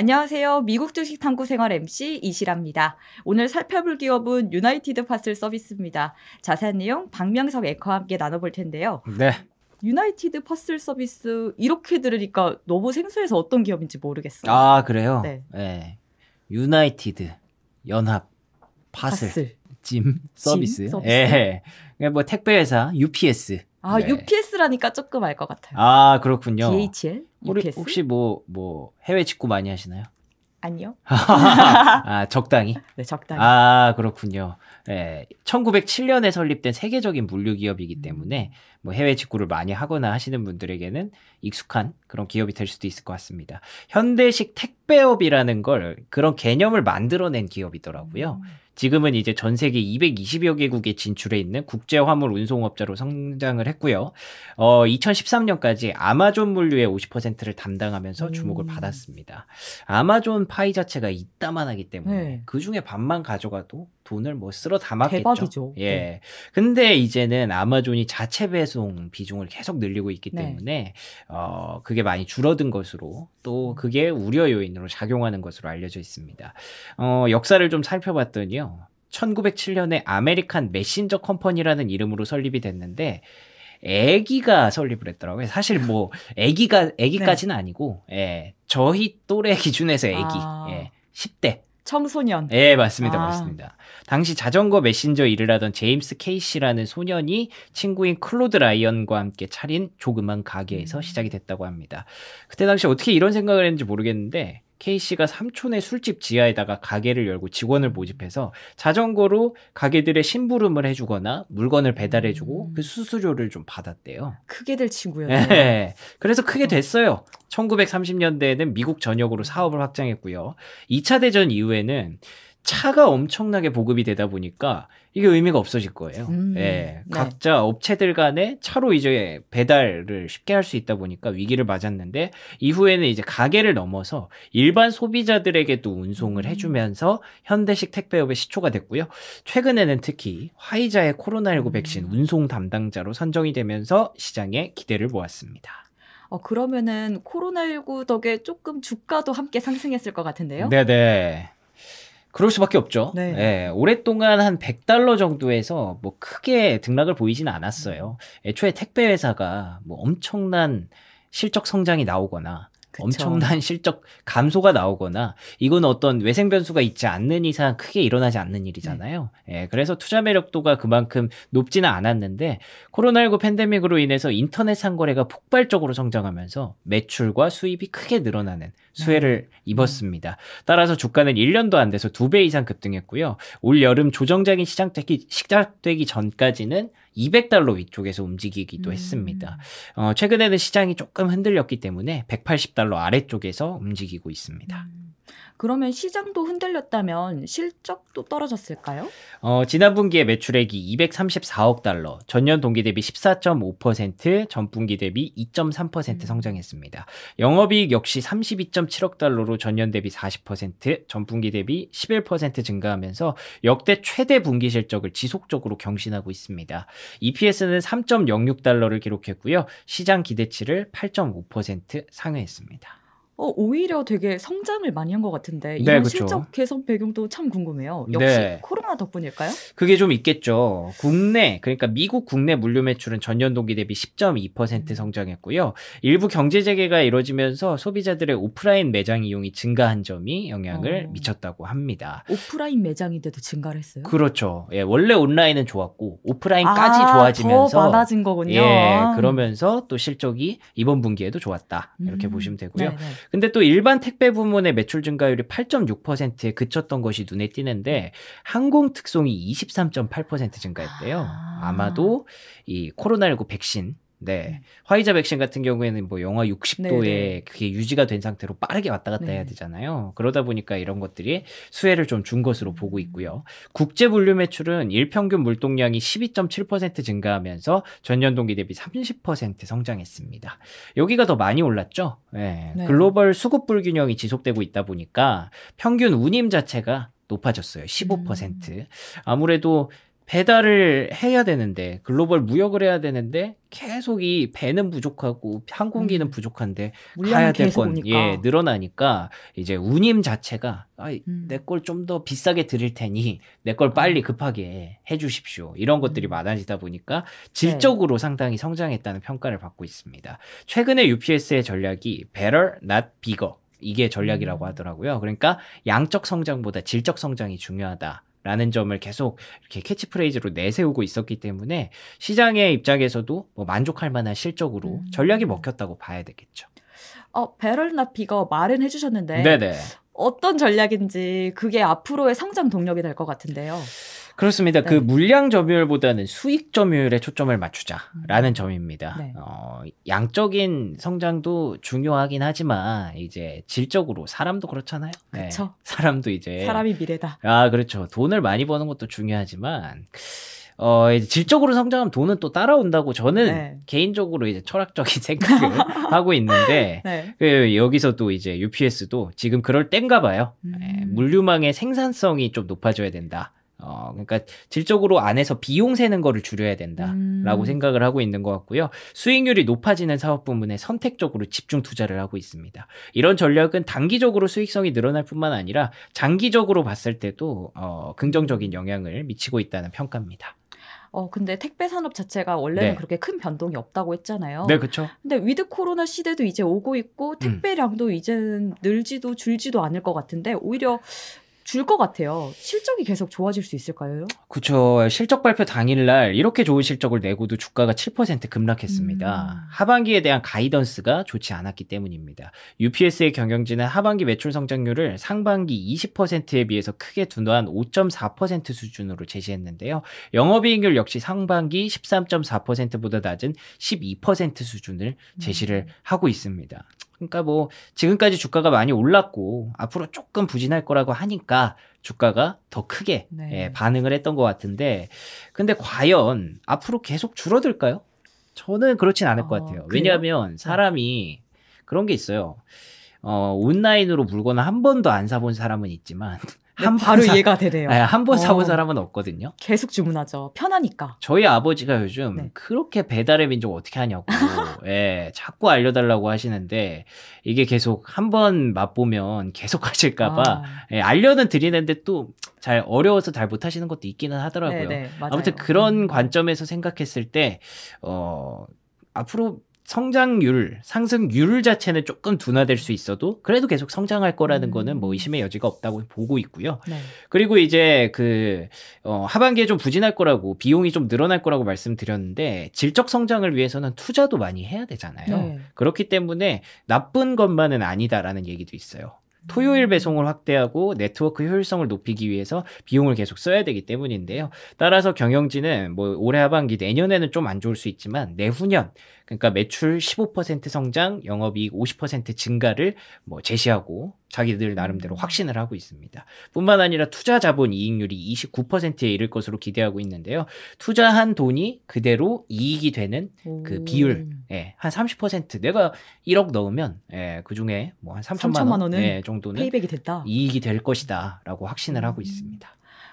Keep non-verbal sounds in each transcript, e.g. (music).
안녕하세요. 미국 주식 탐구 생활 MC 이시라입니다. 오늘 살펴볼 기업은 유나이티드 파슬 서비스입니다. 자세한 내용 박명석 에커와 함께 나눠볼 텐데요. 네. 유나이티드 퍼슬 서비스 이렇게 들으니까 너무 생소해서 어떤 기업인지 모르겠어요. 아 그래요? 네. 네. 유나이티드 연합 파슬, 파슬. 짐 서비스. 예. 네. 뭐 택배 회사 UPS 아 네. UPS라니까 조금 알 것 같아요. 아 그렇군요. DHL, UPS. 혹시 뭐뭐 뭐 해외 직구 많이 하시나요? 아니요. (laughs) 아 적당히. 네 적당히. 아 그렇군요. 예, 1907년에 설립된 세계적인 물류 기업이기 음. 때문에 뭐 해외 직구를 많이 하거나 하시는 분들에게는 익숙한 그런 기업이 될 수도 있을 것 같습니다. 현대식 택배업이라는 걸 그런 개념을 만들어낸 기업이더라고요. 음. 지금은 이제 전 세계 220여 개국에 진출해 있는 국제 화물 운송업자로 성장을 했고요. 어, 2013년까지 아마존 물류의 50%를 담당하면서 음. 주목을 음. 받았습니다. 아마존 파이 자체가 이따만하기 때문에 네. 그 중에 반만 가져가도 돈을 뭐 쓸어 담았겠죠. 대박이죠. 예. 네. 근데 이제는 아마존이 자체 배송 비중을 계속 늘리고 있기 네. 때문에 네. 어, 그게 많이 줄어든 것으로 또 음. 그게 우려 요인으로 작용하는 것으로 알려져 있습니다. 어, 역사를 좀 살펴봤더니요. 1907년에 아메리칸 메신저 컴퍼니라는 이름으로 설립이 됐는데 애기가 설립을 했더라고요. 사실 뭐 애기가 애기까지는 네. 아니고 예. 저희 또래 기준에서 애기. 아... 예. 10대. 청소년. 예, 맞습니다. 아. 맞습니다. 당시 자전거 메신저 일을 하던 제임스 케이시라는 소년이 친구인 클로드 라이언과 함께 차린 조그만 가게에서 음. 시작이 됐다고 합니다. 그때 당시 어떻게 이런 생각을 했는지 모르겠는데 K씨가 삼촌의 술집 지하에다가 가게를 열고 직원을 모집해서 자전거로 가게들의 심부름을 해주거나 물건을 배달해주고 음. 그 수수료를 좀 받았대요. 크게 될 친구였네요. 네. 예, 예. 그래서 크게 어. 됐어요. 1930년대에는 미국 전역으로 사업을 확장했고요. 2차 대전 이후에는 차가 엄청나게 보급이 되다 보니까 이게 의미가 없어질 거예요. 음, 예. 네. 각자 업체들 간에 차로 이제 배달을 쉽게 할 수 있다 보니까 위기를 맞았는데 이후에는 이제 가게를 넘어서 일반 소비자들에게도 운송을 음. 해주면서 현대식 택배업의 시초가 됐고요. 최근에는 특히 화이자의 코로나19 백신 음. 운송 담당자로 선정이 되면서 시장에 기대를 모았습니다. 어, 그러면은 코로나19 덕에 조금 주가도 함께 상승했을 것 같은데요? 네네. 그럴 수밖에 없죠. 네. 예, 오랫동안 한 100달러 정도에서 뭐 크게 등락을 보이진 않았어요. 음. 애초에 택배 회사가 뭐 엄청난 실적 성장이 나오거나 그쵸. 엄청난 실적 감소가 나오거나 이건 어떤 외생 변수가 있지 않는 이상 크게 일어나지 않는 일이잖아요. 음. 예, 그래서 투자 매력도가 그만큼 높지는 않았는데 코로나19 팬데믹으로 인해서 인터넷 상거래가 폭발적으로 성장하면서 매출과 수입이 크게 늘어나는 네. 수혜를 음. 입었습니다. 따라서 주가는 1년도 안 돼서 두 배 이상 급등했고요. 올 여름 조정적인 시장되기 시작되기 전까지는 200달러 위쪽에서 움직이기도 음. 했습니다. 어, 최근에는 시장이 조금 흔들렸기 때문에 180달러 아래쪽에서 움직이고 있습니다. 음. 그러면 시장도 흔들렸다면 실적도 떨어졌을까요? 어, 지난 분기에 매출액이 234억 달러, 전년 동기 대비 14.5%, 전분기 대비 2.3% 음. 성장했습니다. 영업이익 역시 32.7억 달러로 전년 대비 40%, 전분기 대비 11% 증가하면서 역대 최대 분기 실적을 지속적으로 경신하고 있습니다. EPS는 3.06달러를 기록했고요. 시장 기대치를 8.5% 상회했습니다. 어, 오히려 되게 성장을 많이 한 것 같은데 네, 이런 네, 실적 개선 배경도 참 궁금해요. 역시 네. 코로나 덕분일까요? 그게 좀 있겠죠. 국내 그러니까 미국 국내 물류 매출은 전년 동기 대비 10.2% 음. 성장했고요. 일부 경제 재개가 이뤄지면서 소비자들의 오프라인 매장 이용이 증가한 점이 영향을 어. 미쳤다고 합니다. 오프라인 매장인데도 증가를 했어요? 그렇죠. 예, 원래 온라인은 좋았고 오프라인까지 아, 좋아지면서 더 많아진 거군요. 예, 그러면서 또 실적이 이번 분기에도 좋았다. 이렇게 음. 보시면 되고요. 네네. 네. 근데 또 일반 택배 부문의 매출 증가율이 8.6%에 그쳤던 것이 눈에 띄는데 항공 특송이 23.8% 증가했대요. 아. 마도이 코로나19 백신 네. 네. 화이자 백신 같은 경우에는 뭐 영하 60도에 네네. 그게 유지가 된 상태로 빠르게 왔다 갔다 네네. 해야 네. 되잖아요. 그러다 보니까 이런 것들이 수혜를 좀 준 것으로 보고 음. 있고요. 국제 분류 매출은 일평균 물동량이 12.7% 증가하면서 전년 동기 대비 30% 성장했습니다. 여기가 더 많이 올랐죠. 네. 네. 글로벌 수급 불균형이 지속되고 있다 보니까 평균 운임 자체가 높아졌어요. 15%. 음. 아무래도 배달을 해야 되는데 글로벌 무역을 해야 되는데 계속 이 배는 부족하고 항공기는 음. 부족한데 가야 될건예 늘어나니까 이제 운임 자체가 음. 내걸 좀 더 비싸게 드릴 테니 내 걸 빨리 음. 급하게 해주십시오 이런 것들이 음. 많아지다 보니까 네. 질적으로 네. 상당히 성장했다는 평가를 받고 있습니다. 최근에 UPS의 전략이 better not bigger 이게 전략이라고 음. 하더라고요. 그러니까 양적 성장보다 질적 성장이 중요하다. 라는 점을 계속 이렇게 캐치프레이즈로 내세우고 있었기 때문에 시장의 입장에서도 뭐 만족할 만한 실적으로 음. 전략이 먹혔다고 봐야 되겠죠. 어, 배럴나 비거 말은 해주셨는데 네네. 어떤 전략인지 그게 앞으로의 성장 동력이 될 것 같은데요. 그렇습니다. 그 네. 그 물량 점유율보다는 수익 점유율에 초점을 맞추자라는 점입니다. 네. 어, 양적인 성장도 중요하긴 하지만 이제 질적으로 사람도 그렇잖아요. 그렇죠. 네. 사람도 이제 사람이 미래다. 아 그렇죠. 돈을 많이 버는 것도 중요하지만. 어, 이제 질적으로 성장하면 돈은 또 따라온다고 저는 네. 개인적으로 이제 철학적인 (laughs) 생각을 (laughs) 하고 있는데, 네. 그, 여기서 또 이제 UPS도 지금 그럴 땐가 봐요. 네, 음. 에, 물류망의 생산성이 좀 높아져야 된다. 어, 그러니까 질적으로 안에서 비용 세는 거를 줄여야 된다라고 음. 생각을 하고 있는 것 같고요. 수익률이 높아지는 사업 부문에 선택적으로 집중 투자를 하고 있습니다. 이런 전략은 단기적으로 수익성이 늘어날 뿐만 아니라 장기적으로 봤을 때도 어, 긍정적인 영향을 미치고 있다는 평가입니다. 어 근데 택배 산업 자체가 원래는 네. 그렇게 큰 변동이 없다고 했잖아요. 네, 그렇죠. 근데 위드 코로나 시대도 이제 오고 있고 음. 택배량도 음. 이제는 늘지도 줄지도 않을 것 같은데 오히려 줄것 같아요. 실적이 계속 좋아질 수 있을까요? 그렇죠. 실적 발표 당일날 이렇게 좋은 실적을 내고도 주가가 7% 급락했습니다. 음. 하반기에 대한 가이던스가 좋지 않았기 때문입니다. UPS의 경영진은 하반기 매출 성장률을 상반기 20%에 비해서 크게 둔화한 5.4% 수준으로 제시했는데요. 영업이익률 역시 상반기 13.4%보다 낮은 12% 수준을 제시를 음. 하고 있습니다. 그러니까 뭐 지금까지 주가가 많이 올랐고 앞으로 조금 부진할 거라고 하니까 주가가 더 크게 네. 예, 반응을 했던 것 같은데 근데 과연 앞으로 계속 줄어들까요? 저는 그렇진 않을 어, 것 아, 같아요. 왜냐하면 네. 사람이 그런 게 있어요. 어, 온라인으로 물건을 한 번도 안 사본 사람은 있지만 네, 한 바로 사, 이해가 되네요. 네, 한번 사본 어. 사람은 없거든요. 계속 주문하죠. 편하니까. 저희 아버지가 요즘 네. 그렇게 배달의 민족 어떻게 하냐고 (laughs) 예, 자꾸 알려달라고 하시는데 이게 계속 한 번 맛보면 계속 하실까봐 아. 예, 알려는 드리는데 또 잘 어려워서 잘 못하시는 것도 있기는 하더라고요. 네네, 네. 아무튼 그런 음. 관점에서 생각했을 때 어, 앞으로 성장률, 상승률 자체는 조금 둔화될 수 있어도 그래도 계속 성장할 거라는 음. 거는 뭐 의심의 여지가 없다고 보고 있고요. 네. 그리고 이제 그 어, 하반기에 좀 부진할 거라고 비용이 좀 늘어날 거라고 말씀드렸는데 질적 성장을 위해서는 투자도 많이 해야 되잖아요. 네. 그렇기 때문에 나쁜 것만은 아니다라는 얘기도 있어요. 토요일 배송을 확대하고 네트워크 효율성을 높이기 위해서 비용을 계속 써야 되기 때문인데요. 따라서 경영진은 뭐 올해 하반기 내년에는 좀 안 좋을 수 있지만 내후년 그러니까 매출 15% 성장, 영업이익 50% 증가를 뭐 제시하고 자기들 나름대로 확신을 하고 있습니다. 뿐만 아니라 투자 자본 이익률이 29%에 이를 것으로 기대하고 있는데요. 투자한 돈이 그대로 이익이 되는 그 오. 그 비율, 예, 한 30% 내가 1억 넣으면 예, 그 중에 뭐 한 3천만, 원, 원 예, 정도 정도는 페이백이 됐다. 이익이 될 것이다라고 확신을 하고 음. 있습니다.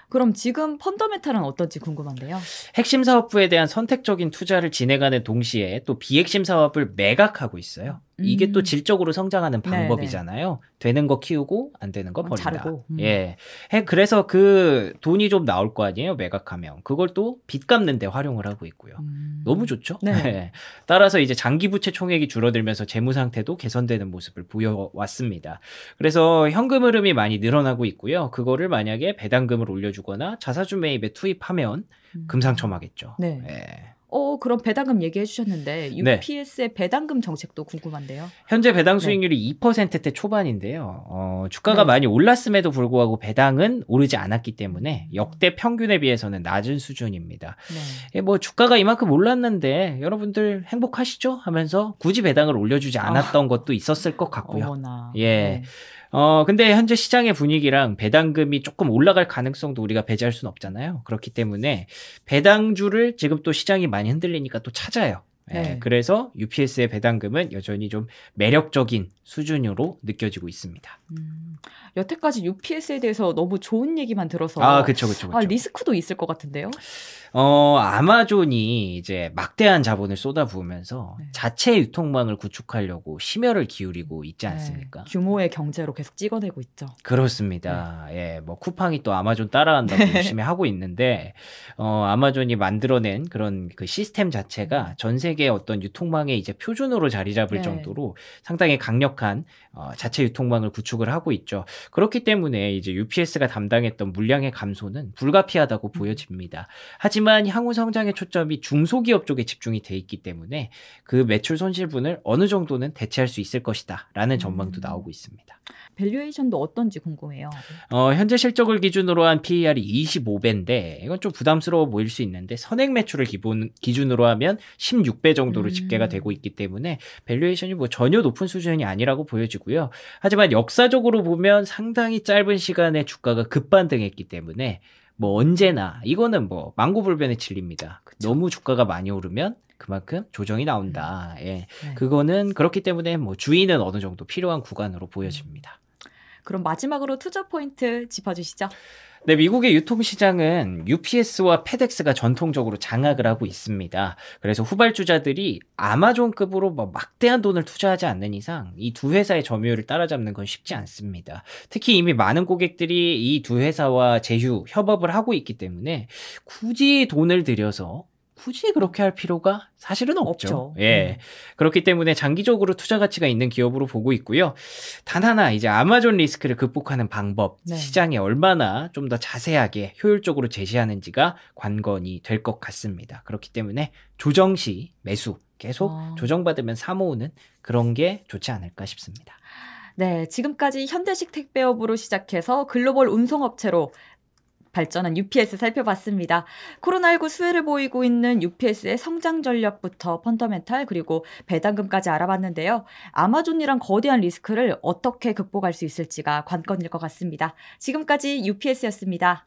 그럼 지금 펀더멘탈은 어떤지 궁금한데요. 핵심 사업부에 대한 선택적인 투자를 진행하는 동시에 또 비핵심 사업을 매각하고 있어요. 이게 음. 또 질적으로 성장하는 네, 방법이잖아요. 네네. 되는 거 키우고 안 되는 거 음, 버린다. 음. 예. 그래서 그 돈이 좀 나올 거 아니에요. 매각하면 그걸 또 빚 갚는 데 활용을 하고 있고요. 음. 너무 좋죠. 네. (laughs) 예. 따라서 이제 장기 부채 총액이 줄어들면서 재무 상태도 개선되는 모습을 보여왔습니다. 그래서 현금 흐름이 많이 늘어나고 있고요. 그거를 만약에 배당금을 올려주거나 자사주 매입에 투입하면 음. 금상첨화겠죠. 네. 예. 어, 그럼 배당금 얘기해 주셨는데 UPS의 네. 배당금 정책도 궁금한데요. 현재 배당 네. 수익률이 네. 2%대 초반인데요. 어, 주가가 네. 많이 올랐음에도 불구하고 배당은 오르지 않았기 때문에 음. 역대 평균에 비해서는 낮은 수준입니다. 네. 예, 뭐 주가가 이만큼 올랐는데 여러분들 행복하시죠? 하면서 굳이 배당을 올려주지 않았던 아. 것도 있었을 것 같고요. 어머나. 예. 네. 어, 근데 현재 시장의 분위기랑 배당금이 조금 올라갈 가능성도 우리가 배제할 수는 없잖아요. 그렇기 때문에 배당주를 지금 또 시장이 많이 흔들리니까 또 찾아요. 네. 네. 그래서 UPS의 배당금은 여전히 좀 매력적인 수준으로 느껴지고 있습니다. 음, 여태까지 UPS에 대해서 너무 좋은 얘기만 들어서 아, 그쵸, 그쵸, 그쵸. 아, 리스크도 있을 것 같은데요. 어, 아마존이 이제 막대한 자본을 쏟아부으면서 네. 자체 유통망을 구축하려고 심혈을 기울이고 있지 네. 않습니까? 네. 규모의 경제로 계속 찍어내고 있죠. 그렇습니다. 네. 예, 뭐 쿠팡이 또 아마존 따라간다고 열심히 네. 하고 있는데, 어, 아마존이 만들어낸 그런 그 시스템 자체가 음. 전 세계 어떤 유통망의 이제 표준으로 자리 잡을 네. 정도로 상당히 강력한 어, 자체 유통망을 구축을 하고 있죠. 그렇기 때문에 이제 UPS가 담당했던 물량의 감소는 불가피하다고 음. 보여집니다. 하지만 하지만 향후 성장의 초점이 중소기업 쪽에 집중이 돼 있기 때문에 그 매출 손실분을 어느 정도는 대체할 수 있을 것이다라는 전망도 음. 나오고 있습니다. 밸류에이션도 어떤지 궁금해요. 어, 현재 실적을 기준으로 한 PER이 25배인데 이건 좀 부담스러워 보일 수 있는데 선행 매출을 기본 기준으로 하면 16배 정도로 집계가 음. 되고 있기 때문에 밸류에이션이 뭐 전혀 높은 수준이 아니라고 보여지고요. 하지만 역사적으로 보면 상당히 짧은 시간에 주가가 급반등했기 때문에 뭐 언제나 이거는 뭐 망고불변의 진리입니다. 그쵸. 너무 주가가 많이 오르면 그만큼 조정이 나온다. 음. 예. 네. 그거는 그렇기 때문에 뭐주인은 어느 정도 필요한 구간으로 보여집니다. 음. 그럼 마지막으로 투자 포인트 짚어주시죠. 네, 미국의 유통시장은 UPS와 페덱스가 전통적으로 장악을 하고 있습니다. 그래서 후발주자들이 아마존급으로 막대한 돈을 투자하지 않는 이상 이 두 회사의 점유율을 따라잡는 건 쉽지 않습니다. 특히 이미 많은 고객들이 이 두 회사와 제휴, 협업을 하고 있기 때문에 굳이 돈을 들여서 굳이 그렇게 할 필요가 사실은 없죠. 없죠. 예. 음. 그렇기 때문에 장기적으로 투자 가치가 있는 기업으로 보고 있고요. 단 하나 이제 아마존 리스크를 극복하는 방법, 네. 시장에 얼마나 좀 더 자세하게 효율적으로 제시하는지가 관건이 될 것 같습니다. 그렇기 때문에 조정 시 매수 계속 아. 조정받으면 사모으는 그런 게 좋지 않을까 싶습니다. 네, 지금까지 현대식 택배업으로 시작해서 글로벌 운송업체로 발전한 UPS 살펴봤습니다. 코로나19 수혜를 보이고 있는 UPS의 성장 전략부터 펀더멘탈 그리고 배당금까지 알아봤는데요. 아마존이란 거대한 리스크를 어떻게 극복할 수 있을지가 관건일 것 같습니다. 지금까지 UPS였습니다.